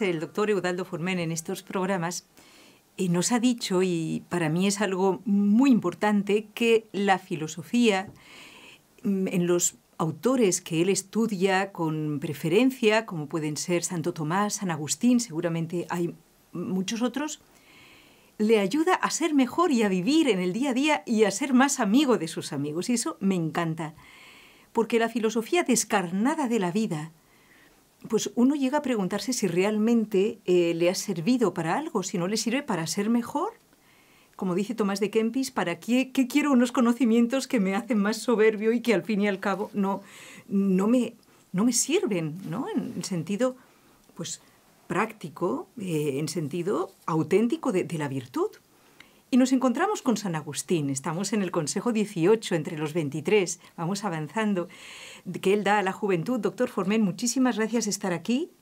el doctor Eudaldo Formen en estos programas eh, nos ha dicho, y para mí es algo muy importante, que la filosofía mm, en los autores que él estudia con preferencia, como pueden ser Santo Tomás, San Agustín, seguramente hay muchos otros, le ayuda a ser mejor y a vivir en el día a día y a ser más amigo de sus amigos. Y eso me encanta, porque la filosofía descarnada de la vida, pues uno llega a preguntarse si realmente eh, le ha servido para algo, si no le sirve para ser mejor. Como dice Tomás de Kempis, ¿para qué, quiero unos conocimientos que me hacen más soberbio y que al fin y al cabo no, no, me, no me sirven? ¿no? En sentido pues, práctico, eh, en sentido auténtico de la virtud. Y nos encontramos con San Agustín, estamos en el Consejo 18, entre los 23, vamos avanzando, que él da a la juventud. Doctor Formen, muchísimas gracias estar aquí.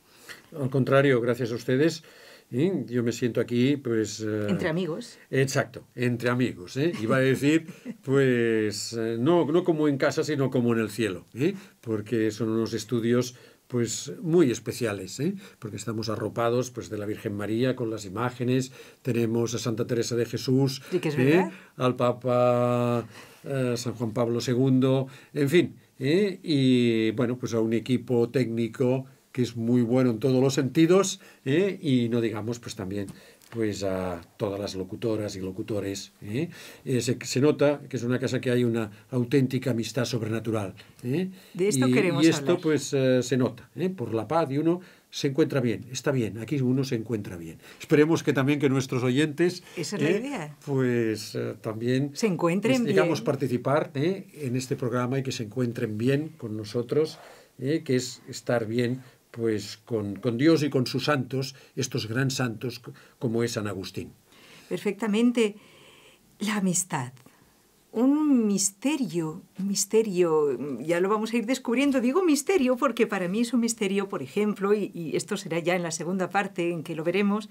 Al contrario, gracias a ustedes. Yo me siento aquí, pues... Eh, entre amigos. Exacto, entre amigos. ¿eh? Iba a decir, pues, eh, no, no como en casa, sino como en el cielo, ¿eh? porque son unos estudios pues muy especiales, ¿eh? porque estamos arropados pues de la Virgen María con las imágenes, tenemos a Santa Teresa de Jesús, ¿eh? al Papa eh, San Juan Pablo II, en fin, y bueno, pues a un equipo técnico que es muy bueno en todos los sentidos, y no digamos pues también pues a todas las locutoras y locutores. ¿eh? Eh, se, se, nota que es una casa que hay una auténtica amistad sobrenatural. ¿eh? De esto y, y esto pues se nota, por la paz y uno se encuentra bien, está bien, aquí uno se encuentra bien. Esperemos que también que nuestros oyentes... Esa es la idea. Pues también... Se encuentren digamos, participar en este programa y que se encuentren bien con nosotros, que es estar bien pues con, Dios y con sus santos, estos gran santos como es San Agustín. Perfectamente. La amistad un misterio, un misterio, ya lo vamos a ir descubriendo. Digo misterio porque para mí es un misterio, por ejemplo, y, y, esto será ya en la segunda parte en que lo veremos,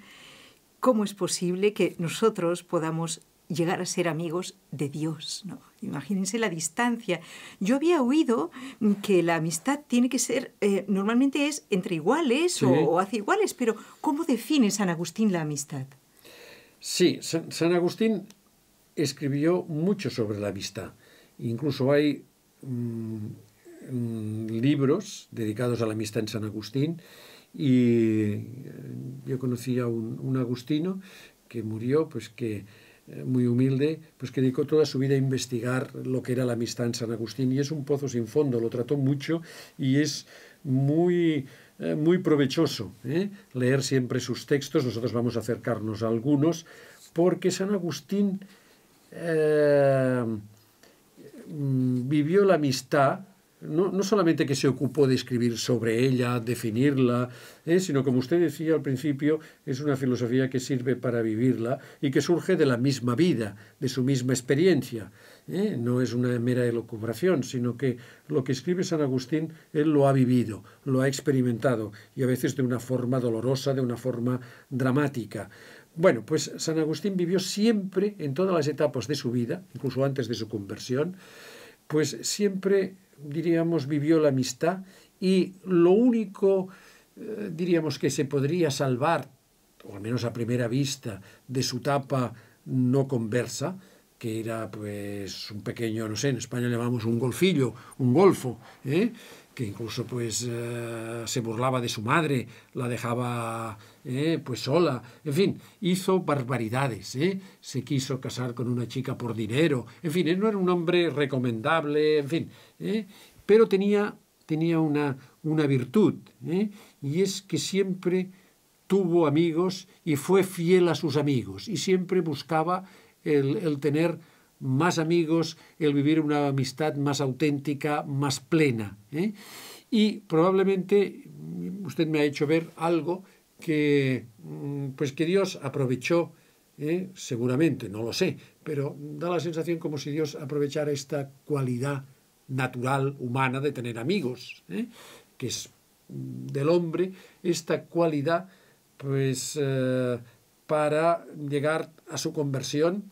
cómo es posible que nosotros podamos llegar a ser amigos de Dios. ¿no? Imagínense la distancia. Yo había oído que la amistad tiene que ser, eh, normalmente es entre iguales o, hace iguales, pero ¿cómo define San Agustín la amistad? Sí, San, Agustín escribió mucho sobre la amistad. Incluso hay mm, mm, libros dedicados a la amistad en San Agustín y eh, yo conocí a un agustino que murió, pues que eh, muy humilde, pues que dedicó toda su vida a investigar lo que era la amistad en San Agustín y es un pozo sin fondo, lo trató mucho y es muy, eh, muy provechoso ¿eh? leer siempre sus textos, nosotros vamos a acercarnos a algunos, porque San Agustín mm, vivió la amistad no, solamente que se ocupó de escribir sobre ella, definirla, ¿eh? sino como usted decía al principio, es una filosofía que sirve para vivirla y que surge de la misma vida, de su misma experiencia. ¿eh? no es una mera elocubración, sino que lo que escribe San Agustín, él lo ha vivido, lo ha experimentado, y a veces de una forma dolorosa, de una forma dramática. Bueno, pues San Agustín vivió siempre, en todas las etapas de su vida, incluso antes de su conversión, pues siempre diríamos, vivió la amistad y lo único, eh, diríamos, que se podría salvar, o al menos a primera vista, de su tapa no conversa, que era pues un pequeño, no sé, en España llamamos un golfillo, un golfo, ¿eh? que incluso pues eh, se burlaba de su madre, la dejaba eh, pues sola, en fin, hizo barbaridades, eh. se quiso casar con una chica por dinero, en fin, no era un hombre recomendable, en fin, eh. pero tenía, tenía una, una virtud, y es que siempre tuvo amigos y fue fiel a sus amigos, y siempre buscaba el, el tener más amigos, el vivir una amistad más auténtica, más plena. ¿eh? Y probablemente mm, usted me ha hecho ver algo que, mm, pues que Dios aprovechó, ¿eh? seguramente, no lo sé, pero da la sensación como si Dios aprovechara esta cualidad natural, humana, de tener amigos, ¿eh? que es mm, del hombre, esta cualidad, pues, para llegar a su conversión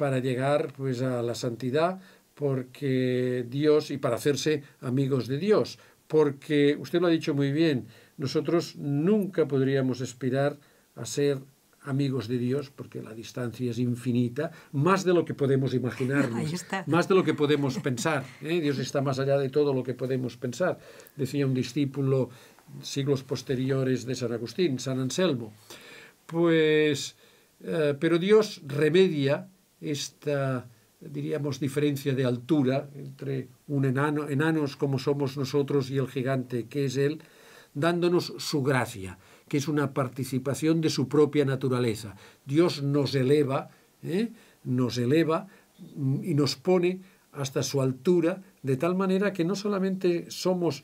para llegar pues a la santidad porque Dios y para hacerse amigos de Dios, porque usted lo ha dicho muy bien, nosotros nunca podríamos aspirar a ser amigos de Dios, porque la distancia es infinita, más de lo que podemos imaginarnos, más de lo que podemos pensar. ¿eh? Dios está más allá de todo lo que podemos pensar, decía un discípulo siglos posteriores de San Agustín, San Anselmo. Pues, eh, pero Dios remedia esta, diríamos, diferencia de altura entre un enano, enanos como somos nosotros y el gigante que es él, dándonos su gracia, que es una participación de su propia naturaleza. Dios nos eleva, ¿eh? nos eleva y nos pone hasta su altura, de tal manera que no solamente somos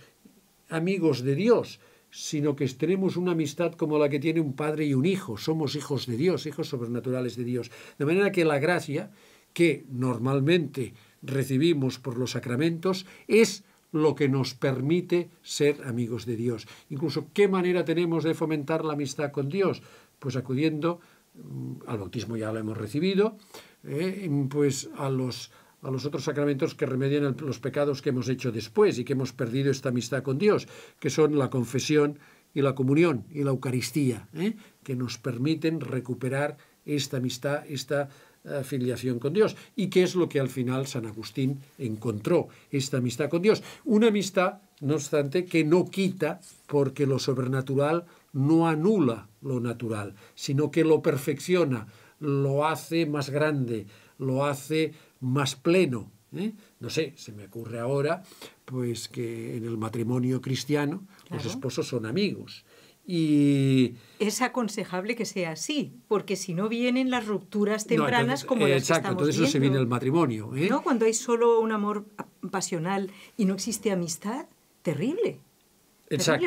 amigos de Dios, sino que tenemos una amistad como la que tiene un padre y un hijo. Somos hijos de Dios, hijos sobrenaturales de Dios. De manera que la gracia que normalmente recibimos por los sacramentos es lo que nos permite ser amigos de Dios. Incluso, ¿qué manera tenemos de fomentar la amistad con Dios? Pues acudiendo mm, al bautismo ya lo hemos recibido, eh, pues a los, a los otros sacramentos que remedian los pecados que hemos hecho después y que hemos perdido esta amistad con Dios, que son la confesión y la comunión y la Eucaristía, ¿eh? que nos permiten recuperar esta amistad, esta afiliación eh, con Dios. ¿Y qué es lo que al final San Agustín encontró? Esta amistad con Dios. Una amistad, no obstante, que no quita, porque lo sobrenatural no anula lo natural, sino que lo perfecciona, lo hace más grande, lo hace más pleno. ¿eh? No sé, se me ocurre ahora, pues que en el matrimonio cristiano los esposos son amigos. Y es aconsejable que sea así, porque si no vienen las rupturas tempranas como exacto, entonces se viene el matrimonio. ¿eh? No, cuando hay solo un amor pasional y no existe amistad, terrible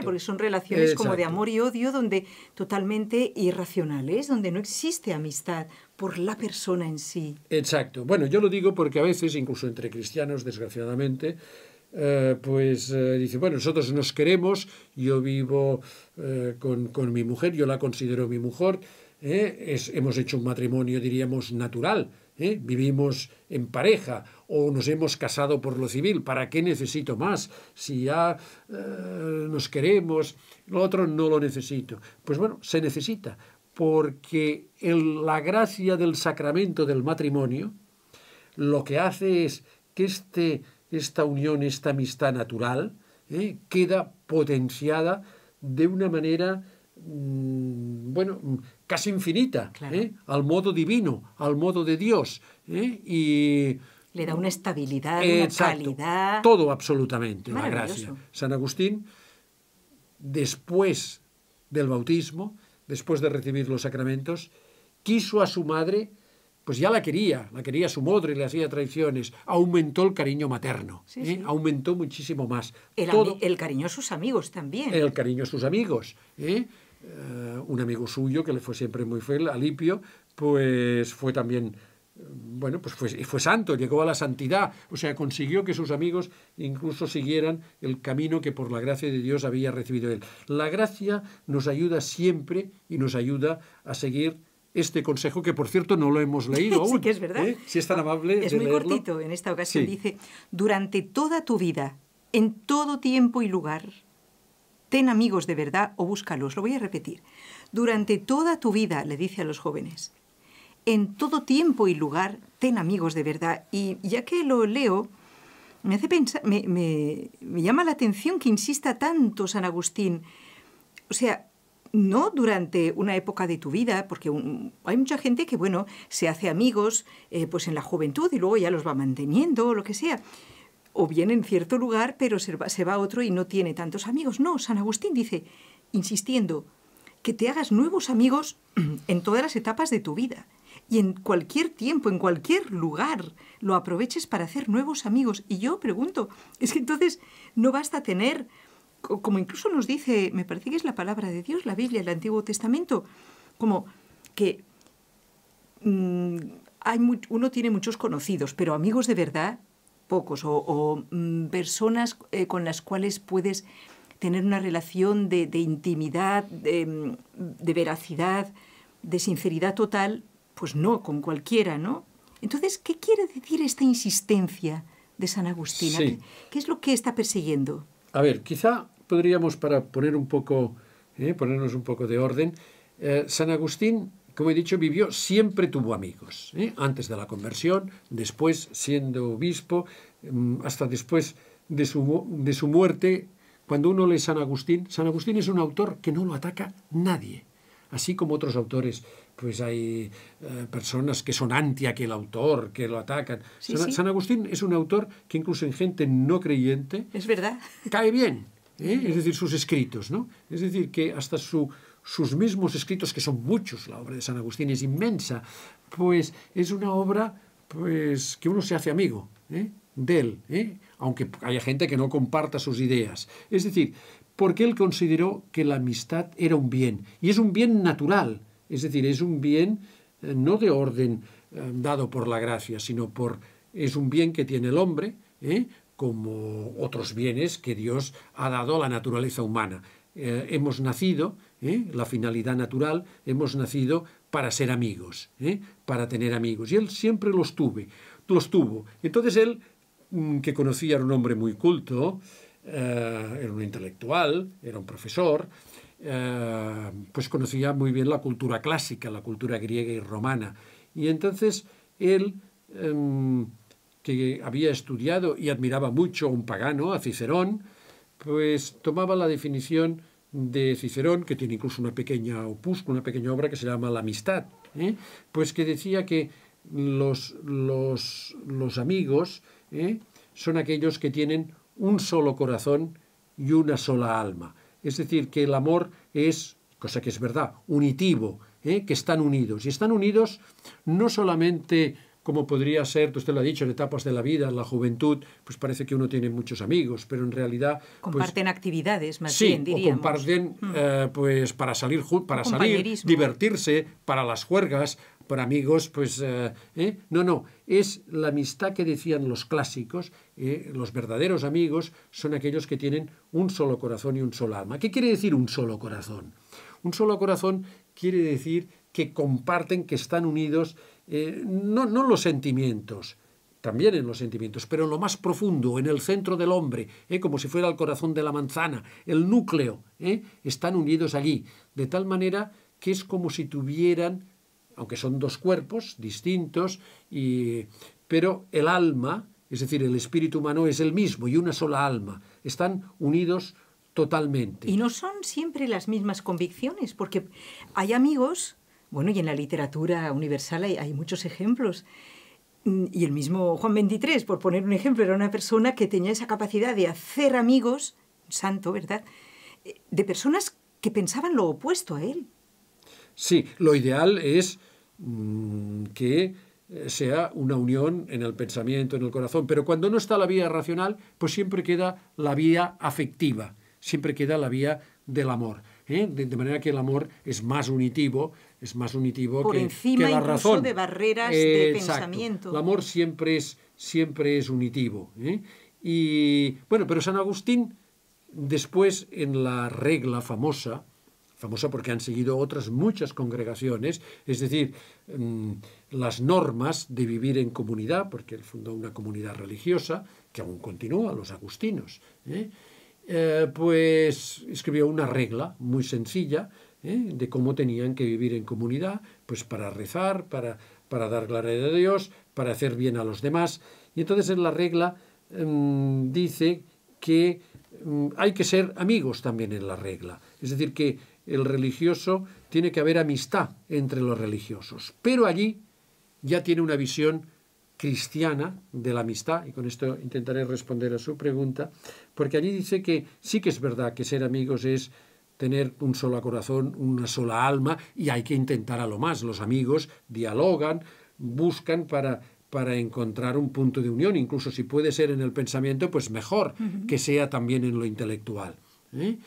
porque son relaciones como de amor y odio, donde totalmente irracionales, donde no existe amistad por la persona en sí. Exacto. Bueno, yo lo digo porque a veces, incluso entre cristianos, desgraciadamente, eh, pues dicen, eh, dice, bueno, nosotros nos queremos, yo vivo eh, con, con, mi mujer, yo la considero mi mujer, hemos hecho un matrimonio, diríamos, natural, vivimos en pareja o nos hemos casado por lo civil, ¿para qué necesito más? Si ya eh, nos queremos, lo otro no lo necesito. Pues bueno, se necesita, porque en la gracia del sacramento del matrimonio lo que hace es que este, esta unión, esta amistad natural, eh, queda potenciada de una manera mm, bueno, casi infinita, eh, al modo divino, al modo de Dios. Y le da una estabilidad, una calidad. Todo absolutamente, la gracia. San Agustín, después del bautismo, después de recibir los sacramentos, quiso a su madre, pues ya la quería, la quería su madre, y le hacía traiciones, aumentó el cariño materno, ¿eh? aumentó muchísimo más. El, cariño a sus amigos también. El cariño a sus amigos. ¿eh? Eh, un amigo suyo que le fue siempre muy fiel, Alipio, pues fue también bueno, pues fue, santo, llegó a la santidad, o sea, consiguió que sus amigos incluso siguieran el camino que por la gracia de Dios había recibido él. La gracia nos ayuda siempre y nos ayuda a seguir este consejo, que por cierto no lo hemos leído aún. sí, que es verdad. ¿eh? Si es tan ah, amable. Es muy cortito en esta ocasión. Dice: Durante toda tu vida, en todo tiempo y lugar, ten amigos de verdad o búscalos. Lo voy a repetir. Durante toda tu vida, le dice a los jóvenes, en todo tiempo y lugar, ten amigos de verdad. Y ya que lo leo, me, hace pensar, me, llama la atención que insista tanto San Agustín. O sea, no durante una época de tu vida, porque hay mucha gente que, bueno, se hace amigos eh, pues en la juventud y luego ya los va manteniendo o lo que sea. O bien en cierto lugar, pero se va, se va a otro y no tiene tantos amigos. No, San Agustín dice, insistiendo, que te hagas nuevos amigos en todas las etapas de tu vida y en cualquier tiempo, en cualquier lugar, lo aproveches para hacer nuevos amigos. Y yo pregunto, es que entonces no basta tener, como incluso nos dice, me parece que es la palabra de Dios, la Biblia, el Antiguo Testamento, como que mm, hay uno tiene muchos conocidos, pero amigos de verdad, pocos, o, mm, personas eh, con las cuales puedes tener una relación de, intimidad, mm, de veracidad, de sinceridad total, pues no, con cualquiera, ¿no? Entonces, ¿qué quiere decir esta insistencia de San Agustín? ¿Qué, es lo que está persiguiendo? A ver, quizá podríamos, para poner un poco, eh, ponernos un poco de orden, eh, San Agustín, como he dicho, vivió, siempre tuvo amigos, eh, antes de la conversión, después siendo obispo, mm, hasta después de su, de su muerte. Cuando uno lee San Agustín, San Agustín es un autor que no lo ataca nadie, así como otros autores pues hay eh, personas que son anti a aquel autor, que lo atacan. San, Agustín es un autor que incluso en gente no creyente... Es verdad. Cae bien. ¿eh? Es decir, sus escritos, ¿no? Es decir, que hasta sus mismos escritos, que son muchos, la obra de San Agustín es inmensa, pues es una obra pues, que uno se hace amigo ¿eh? de él, aunque haya gente que no comparta sus ideas. Es decir, porque él consideró que la amistad era un bien, y es un bien natural, es decir, es un bien eh, no de orden eh, dado por la gracia, sino por es un bien que tiene el hombre, ¿eh? como otros bienes que Dios ha dado a la naturaleza humana. hemos nacido, la finalidad natural, hemos nacido para ser amigos, para tener amigos. Y él siempre los, tuve, los tuvo. Entonces él, mm, que conocía, era un hombre muy culto, era un intelectual, era un profesor, eh, pues conocía muy bien la cultura clásica, la cultura griega y romana. Y entonces él, em, que había estudiado y admiraba mucho a un pagano, a Cicerón, pues tomaba la definición de Cicerón, que tiene incluso una pequeña opus, una pequeña obra que se llama La amistad, ¿eh? pues que decía que los, los amigos ¿eh? son aquellos que tienen un solo corazón y una sola alma. Es decir, que el amor es, cosa que es verdad, unitivo, ¿eh? que están unidos. Y están unidos no solamente como podría ser, usted lo ha dicho, en etapas de la vida, en la juventud, pues parece que uno tiene muchos amigos, pero en realidad... Pues comparten actividades, más bien, diríamos. O comparten, mm. eh, pues, para salir, para salir, divertirse, para las juergas, por amigos, pues... Eh, ¿eh? No, no, es la amistad que decían los clásicos, eh, los verdaderos amigos son aquellos que tienen un solo corazón y un solo alma. ¿Qué quiere decir un solo corazón? Un solo corazón quiere decir que comparten, que están unidos, no, no los sentimientos, también en los sentimientos, pero en lo más profundo, en el centro del hombre, como si fuera el corazón de la manzana, el núcleo, están unidos allí, de tal manera que es como si tuvieran aunque son dos cuerpos distintos, y, pero el alma, es decir, el espíritu humano es el mismo y una sola alma, están unidos totalmente. Y no son siempre las mismas convicciones, porque hay amigos, bueno, y en la literatura universal hay, muchos ejemplos, mm, y el mismo Juan XXIII, por poner un ejemplo, era una persona que tenía esa capacidad de hacer amigos, santo, ¿verdad?, eh, de personas que pensaban lo opuesto a él. Sí, lo ideal es Mm, que eh, sea una unión en el pensamiento, en el corazón. Pero cuando no está la vía racional, pues siempre queda la vía afectiva, siempre queda la vía del amor. ¿eh? De, manera que el amor es más unitivo, es más unitivo Por que, encima la incluso de barreras de pensamiento. El amor siempre es, siempre es unitivo. ¿eh? Y bueno, pero San Agustín, después en la regla famosa, famosa porque han seguido otras muchas congregaciones, es decir, mm, las normas de vivir en comunidad, porque él fundó una comunidad religiosa que aún continúa, los agustinos, ¿eh? Eh, pues escribió una regla muy sencilla ¿eh? de cómo tenían que vivir en comunidad, pues para rezar, para, para dar gloria a Dios, para hacer bien a los demás. Y entonces en la regla mm, dice que mm, hay que ser amigos también en la regla. Es decir, que el religioso, tiene que haber amistad entre los religiosos. Pero allí ya tiene una visión cristiana de la amistad, y con esto intentaré responder a su pregunta, porque allí dice que sí que es verdad que ser amigos es tener un solo corazón, una sola alma, y hay que intentar a lo más. Los amigos dialogan, buscan para, para encontrar un punto de unión, incluso si puede ser en el pensamiento, pues mejor que sea también en lo intelectual. ¿eh?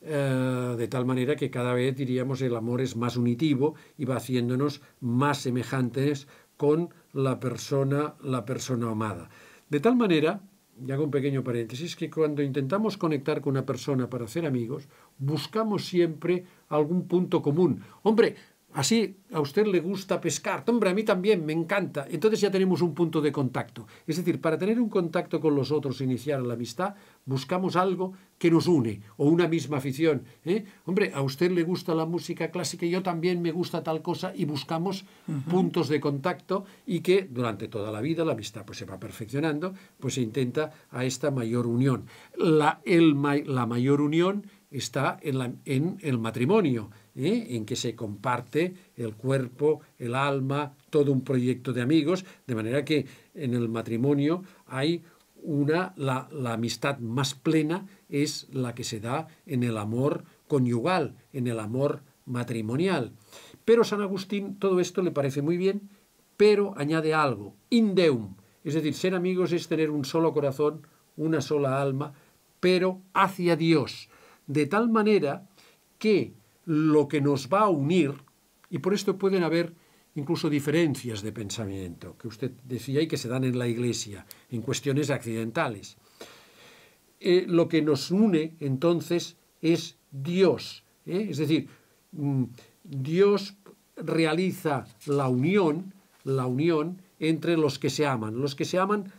Eh, de tal manera que cada vez, diríamos, el amor es más unitivo y va haciéndonos más semejantes con la persona, la persona amada. De tal manera, y hago un pequeño paréntesis, que cuando intentamos conectar con una persona para hacer amigos, buscamos siempre algún punto común. Hombre, Así, a usted le gusta pescar. Hombre, a mí también, me encanta. Entonces ya tenemos un punto de contacto. Es decir, para tener un contacto con los otros, iniciar la amistad, buscamos algo que nos une o una misma afición. ¿eh? Hombre, a usted le gusta la música clásica, y yo también me gusta tal cosa y buscamos puntos de contacto y que durante toda la vida la amistad pues, se va perfeccionando, pues se intenta a esta mayor unión. La, el, la mayor unión está en, el matrimonio, ¿eh? en que se comparte el cuerpo, el alma, todo un proyecto de amigos, de manera que en el matrimonio hay una, la, la amistad más plena es la que se da en el amor conyugal, en el amor matrimonial. Pero San Agustín todo esto le parece muy bien, pero añade algo, indeum, es decir, ser amigos es tener un solo corazón, una sola alma, pero hacia Dios, de tal manera que lo que nos va a unir, y por esto pueden haber incluso diferencias de pensamiento, que usted decía y que se dan en la Iglesia, en cuestiones accidentales. Eh, lo que nos une entonces es Dios, ¿eh? es decir, mm, Dios realiza la unión, la unión entre los que se aman. Los que se aman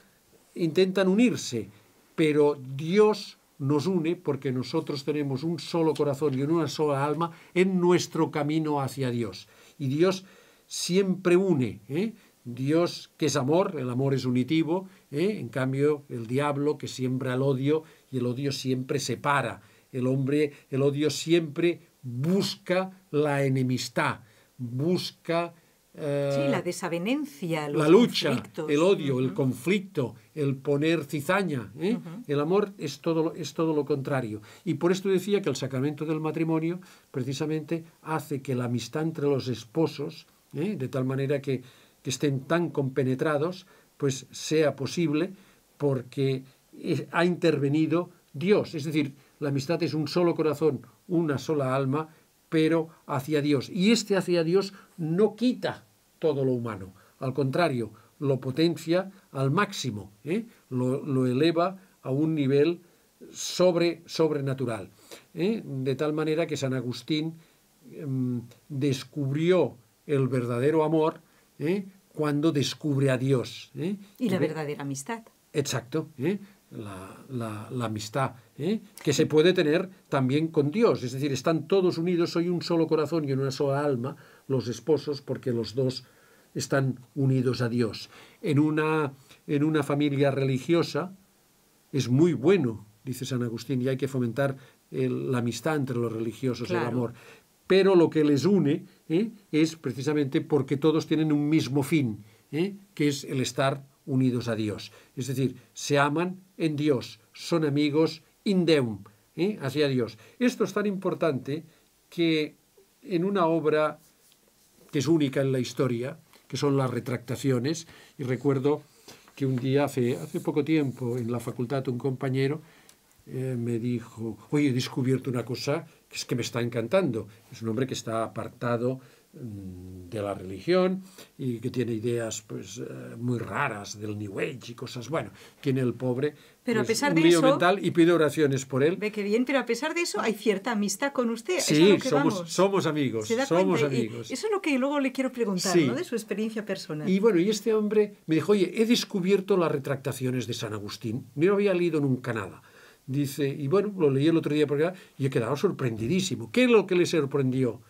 intentan unirse, pero Dios nos une porque nosotros tenemos un solo corazón y una sola alma en nuestro camino hacia Dios. Y Dios siempre une. ¿eh? Dios que es amor, el amor es unitivo, ¿eh? en cambio el diablo que siembra el odio y el odio siempre separa. El hombre, el odio siempre busca la enemistad, busca eh, sí, la desavenencia, la lucha, el odio, el conflicto, el poner cizaña. ¿eh? El amor es todo, es todo lo contrario. Y por esto decía que el sacramento del matrimonio precisamente hace que la amistad entre los esposos, ¿eh? de tal manera que, que, estén tan compenetrados, pues sea posible porque ha intervenido Dios. Es decir, la amistad es un solo corazón, una sola alma, pero hacia Dios. Y este hacia Dios no quita todo lo humano. Al contrario, lo potencia al máximo, ¿eh? lo, eleva a un nivel sobrenatural. ¿eh? De tal manera que San Agustín em, descubrió el verdadero amor ¿eh? cuando descubre a Dios. Y la verdadera amistad. Exacto. La, amistad que se puede tener también con Dios. Es decir, están todos unidos, soy un solo corazón y una sola alma, los esposos porque los dos están unidos a Dios. En una, en una familia religiosa es muy bueno, dice San Agustín, y hay que fomentar la amistad entre los religiosos, el amor. Pero lo que les une ¿eh? es precisamente porque todos tienen un mismo fin, ¿eh? que es el estar unidos a Dios. Es decir, se aman en Dios, son amigos in deum, ¿eh? hacia Dios. Esto es tan importante que en una obra es única en la historia, que son las retractaciones. Y recuerdo que un día, hace, hace poco tiempo, en la facultad, un compañero eh, me dijo, oye, he descubierto una cosa que es que me está encantando. Es un hombre que está apartado Mm, de la religión y que tiene ideas pues eh, muy raras del New Age y cosas. Bueno, tiene el pobre pero a pues, pesar de eso, mental y pide oraciones por él. Ve que bien, pero a pesar de eso hay cierta amistad con usted. Sí, somos, somos amigos. somos amigos. eso es lo que luego le quiero preguntar, ¿no? De su experiencia personal. Y bueno, y este hombre me dijo, oye, he descubierto las retractaciones de San Agustín. No había leído nunca nada. Dice, y bueno, lo leí el otro día por y he quedado sorprendidísimo. ¿Qué es lo que le sorprendió?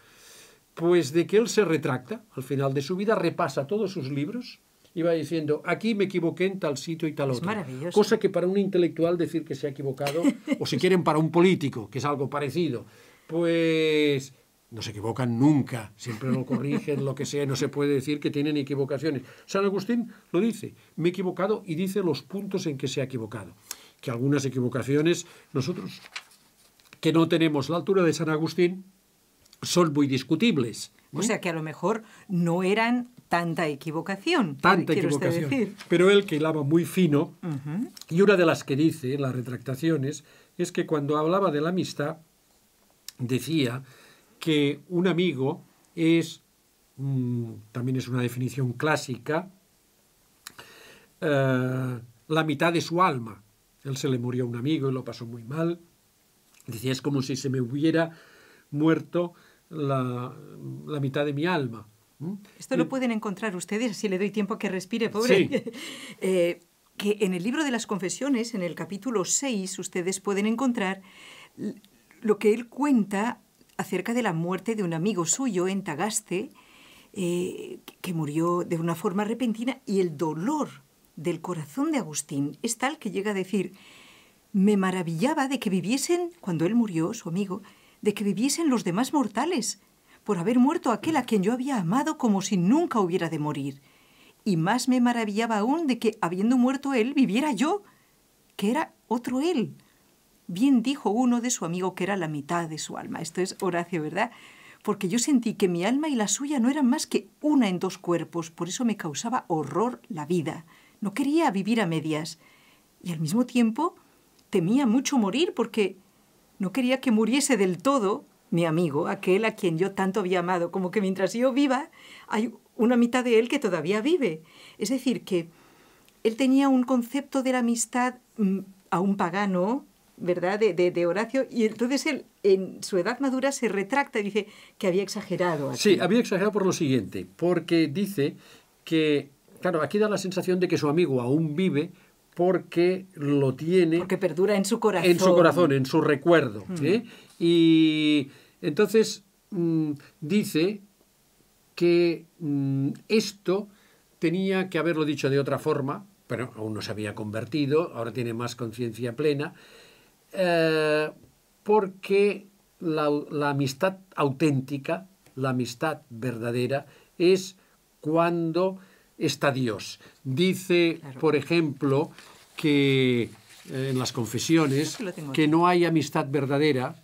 pues de que él se retracta al final de su vida, repasa todos sus libros y va diciendo, aquí me equivoqué en tal sitio y tal otro. Cosa que para un intelectual decir que se ha equivocado, o si quieren para un político, que es algo parecido, pues no se equivocan nunca, siempre lo corrigen, lo que sea, no se puede decir que tienen equivocaciones. San Agustín lo dice, me he equivocado y dice los puntos en que se ha equivocado. Que algunas equivocaciones nosotros que no tenemos la altura de San Agustín, son muy discutibles. ¿eh? O sea que a lo mejor no eran tanta equivocación. Tanta equivocación. Pero él que hilaba muy fino, y una de las que dice en las retractaciones es que cuando hablaba de la amistad, decía que un amigo es, mm, también es una definición clásica, eh, la mitad de su alma. Él se le murió a un amigo y lo pasó muy mal. Decía, es como si se me hubiera muerto la, mitad de mi alma. ¿Mm? Esto lo pueden encontrar ustedes, si le doy tiempo a que respire, pobre. Eh, que en el libro de las confesiones, en el capítulo 6, ustedes pueden encontrar lo que él cuenta acerca de la muerte de un amigo suyo en Tagaste, eh, que murió de una forma repentina, y el dolor del corazón de Agustín es tal que llega a decir, me maravillaba de que viviesen, cuando él murió, su amigo, de que viviesen los demás mortales, por haber muerto aquel a quien yo había amado como si nunca hubiera de morir. Y más me maravillaba aún de que, habiendo muerto él, viviera yo, que era otro él. Bien dijo uno de su amigo que era la mitad de su alma. Esto es Horacio, ¿verdad? Porque yo sentí que mi alma y la suya no eran más que una en dos cuerpos, por eso me causaba horror la vida. No quería vivir a medias. Y al mismo tiempo temía mucho morir porque no quería que muriese del todo mi amigo, aquel a quien yo tanto había amado, como que mientras yo viva hay una mitad de él que todavía vive. Es decir, que él tenía un concepto de la amistad mm, a un pagano, ¿verdad?, de, de, Horacio, y entonces él en su edad madura se retracta y dice que había exagerado. Sí, había exagerado por lo siguiente, porque dice que, claro, aquí da la sensación de que su amigo aún vive, porque lo tiene... Porque perdura en su corazón. En su corazón, en su recuerdo. Mm. Y entonces mm, dice que mm, esto tenía que haberlo dicho de otra forma, pero aún no se había convertido, ahora tiene más conciencia plena, eh, porque la amistad auténtica, la amistad verdadera, es cuando está Dios. Dice, por ejemplo, que eh, en las confesiones, que no hay amistad verdadera.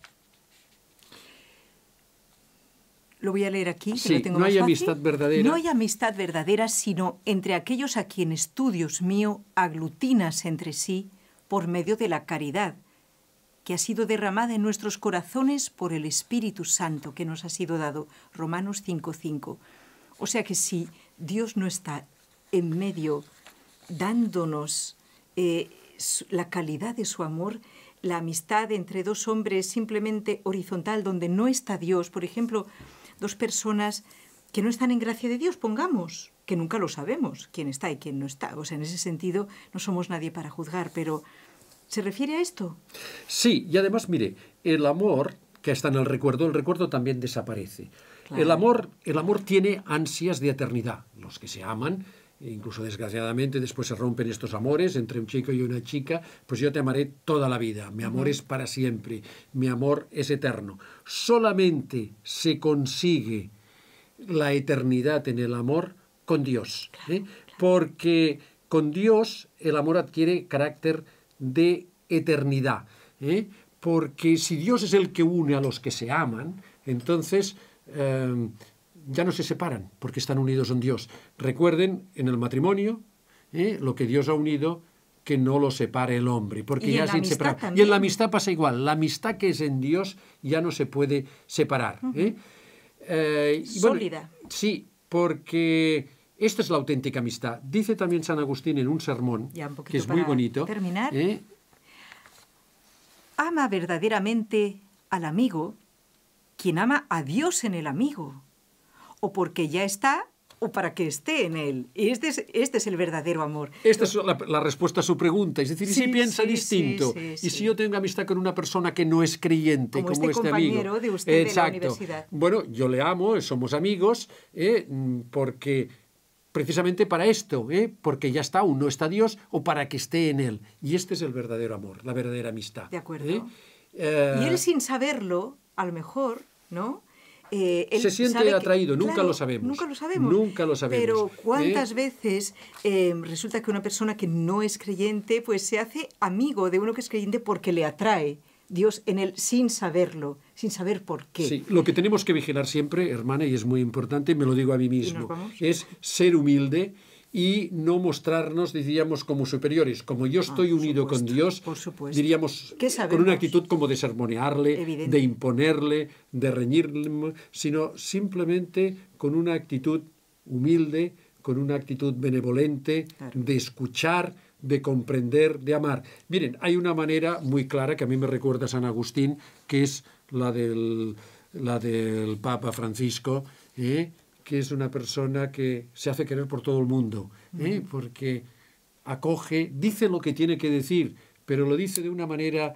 Lo voy a leer aquí, que lo tengo no hay amistad verdadera. No hay amistad verdadera, sino entre aquellos a quienes tú, Dios mío, aglutinas entre sí por medio de la caridad, que ha sido derramada en nuestros corazones por el Espíritu Santo que nos ha sido dado. Romanos 5.5. O sea que si... Sí, Dios no está en medio dándonos eh, la calidad de su amor, la amistad entre dos hombres simplemente horizontal, donde no está Dios, por ejemplo, dos personas que no están en gracia de Dios, pongamos, que nunca lo sabemos, quién está y quién no está. O sea, en ese sentido no somos nadie para juzgar, pero ¿se refiere a esto? Sí, y además, mire, el amor que está en el recuerdo, el recuerdo también desaparece. El, amor, el amor tiene ansias de eternidad. Los que se aman, e incluso desgraciadamente después se rompen estos amores entre un chico y una chica, pues yo te amaré toda la vida, mi amor es para siempre, mi amor es eterno. Solamente se consigue la eternidad en el amor con Dios, ¿eh? porque con Dios el amor adquiere carácter de eternidad, ¿eh? porque si Dios es el que une a los que se aman, entonces Em, ya no se separan porque están unidos en Dios. Recuerden en el matrimonio ¿eh? lo que Dios ha unido que no lo separe el hombre, porque y ya Y en la amistad pasa igual, la amistad que es en Dios ya no se puede separar. ¿eh? Eh, Sólida. Sí, porque esta es la auténtica amistad. Dice también San Agustín en un sermón, que es muy bonito. Ama verdaderamente al amigo quien ama a Dios en el amigo, o porque ya está o para que esté en él. Este es, este es el verdadero amor. Esta es la, respuesta a su pregunta. Es decir, si piensa distinto, y si yo tengo amistad con una persona que no es creyente, como, como este, este compañero de usted de la universidad. Bueno, yo le amo, somos amigos, ¿eh? porque precisamente para esto, ¿eh? porque ya está, o no está Dios, o para que esté en él. Y este es el verdadero amor, la verdadera amistad. De ¿eh? acuerdo. y él sin saberlo a lo mejor, ¿no? Eh, se siente atraído, nunca lo sabemos. Nunca lo sabemos. Nunca lo sabemos. Pero ¿eh? cuántas veces em, resulta que una persona que no es creyente, pues se hace amigo de uno que es creyente porque le atrae Dios en él sin saberlo, sin saber por qué. Sí, lo que tenemos que vigilar siempre, hermana, y es muy importante, me lo digo a mí mismo, es ser humilde y no mostrarnos, diríamos, como superiores. Como yo ah, estoy unido con Dios, diríamos, con una actitud como de sermonearle, de imponerle, de reñirle, sino simplemente con una actitud humilde, con una actitud benevolente, de escuchar, de comprender, de amar. Miren, hay una manera muy clara que a mí me recuerda a San Agustín, que es la del, la del Papa Francisco, ¿eh? que es una persona que se hace querer por todo el mundo, ¿eh? porque acoge, dice lo que tiene que decir, pero lo dice de una manera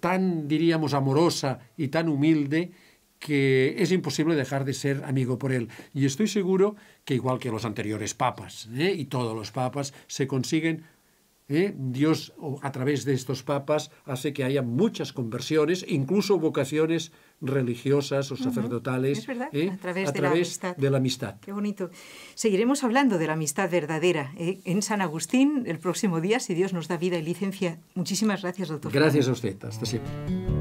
tan, diríamos, amorosa y tan humilde que es imposible dejar de ser amigo por él. Y estoy seguro que igual que los anteriores papas ¿eh? y todos los papas, se consiguen ¿eh? Dios, a través de estos papas, hace que haya muchas conversiones, incluso vocaciones religiosas o sacerdotales. ¿eh? a través, de, la de, la amistad. Qué bonito. Seguiremos hablando de la amistad verdadera ¿eh? en San Agustín el próximo día, si Dios nos da vida y licencia. Muchísimas gracias, doctor. Gracias a usted. Hasta siempre.